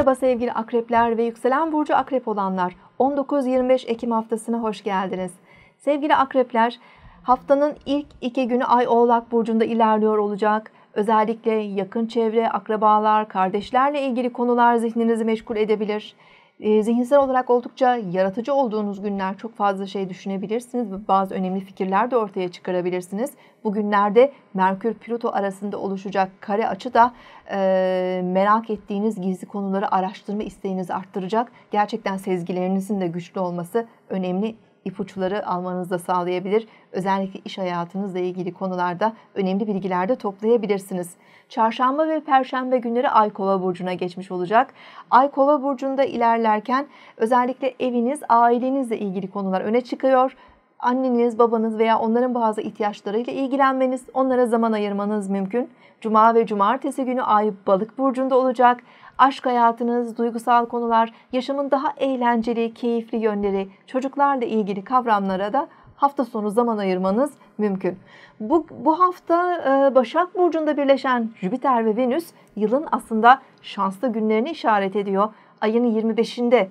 Merhaba sevgili akrepler ve yükselen burcu akrep olanlar. 19-25 Ekim haftasına hoş geldiniz. Sevgili akrepler, haftanın ilk iki günü Ay Oğlak Burcu'nda ilerliyor olacak. Özellikle yakın çevre, akrabalar, kardeşlerle ilgili konular zihninizi meşgul edebilir. Ee, zihinsel olarak oldukça yaratıcı olduğunuz günler çok fazla şey düşünebilirsiniz ve bazı önemli fikirler de ortaya çıkarabilirsiniz. Bugünlerde Merkür-Plüto arasında oluşacak kare açı da e, merak ettiğiniz gizli konuları araştırma isteğinizi arttıracak. Gerçekten sezgilerinizin de güçlü olması önemli ipuçları almanızı da sağlayabilir. Özellikle iş hayatınızla ilgili konularda önemli bilgiler de toplayabilirsiniz. Çarşamba ve perşembe günleri Ay Kova burcuna geçmiş olacak. Ay Kova burcunda ilerlerken özellikle eviniz, ailenizle ilgili konular öne çıkıyor anneniz, babanız veya onların bazı ihtiyaçlarıyla ilgilenmeniz, onlara zaman ayırmanız mümkün. Cuma ve cumartesi günü Ay Balık burcunda olacak. Aşk hayatınız, duygusal konular, yaşamın daha eğlenceli, keyifli yönleri, çocuklarla ilgili kavramlara da hafta sonu zaman ayırmanız mümkün. Bu, bu hafta e, Başak Burcu'nda birleşen Jüpiter ve Venüs yılın aslında şanslı günlerini işaret ediyor. Ayın 25'inde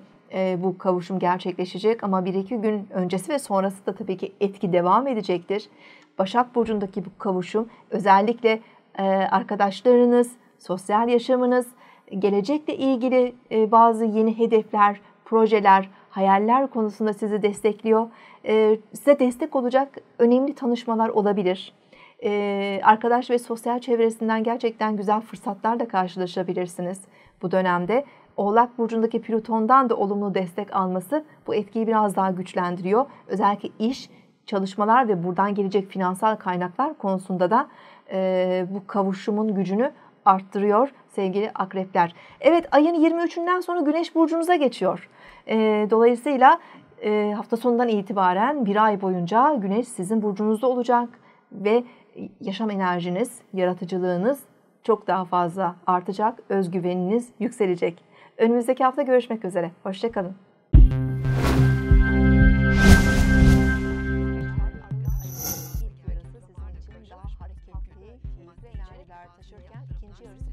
bu kavuşum gerçekleşecek ama bir iki gün öncesi ve sonrası da tabii ki etki devam edecektir. Başak Burcu'ndaki bu kavuşum özellikle arkadaşlarınız, sosyal yaşamınız, gelecekle ilgili bazı yeni hedefler, projeler, hayaller konusunda sizi destekliyor. size destek olacak önemli tanışmalar olabilir. arkadaş ve sosyal çevresinden gerçekten güzel fırsatlarla karşılaşabilirsiniz bu dönemde. Oğlak Burcu'ndaki Plüton'dan da olumlu destek alması bu etkiyi biraz daha güçlendiriyor. Özellikle iş, çalışmalar ve buradan gelecek finansal kaynaklar konusunda da e, bu kavuşumun gücünü arttırıyor sevgili akrepler. Evet ayın 23'ünden sonra güneş burcunuza geçiyor. E, dolayısıyla e, hafta sonundan itibaren bir ay boyunca güneş sizin burcunuzda olacak ve yaşam enerjiniz, yaratıcılığınız, çok daha fazla artacak, özgüveniniz yükselecek. Önümüzdeki hafta görüşmek üzere. Hoşçakalın. yarısı